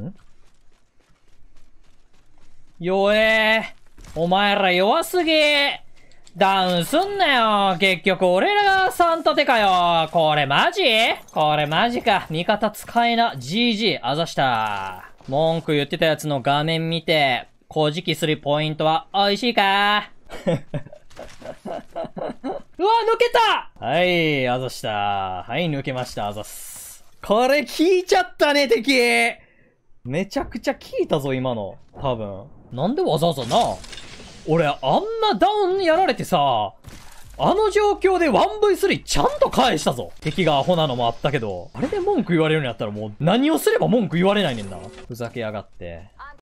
ん弱えお前ら弱すぎダウンすんなよ結局俺らが3立てかよこれマジこれマジか味方使えな GG あざした文句言ってたやつの画面見て、小じきするポイントは美味しいか うわ、抜けたはい、あざした。はい、抜けました、あざす。これ聞いちゃったね、敵めちゃくちゃ効いたぞ、今の。多分。なんでわざわざな。俺、あんなダウンやられてさ、あの状況で 1V3 ちゃんと返したぞ。敵がアホなのもあったけど、あれで文句言われるんやったらもう何をすれば文句言われないねんな。ふざけやがって。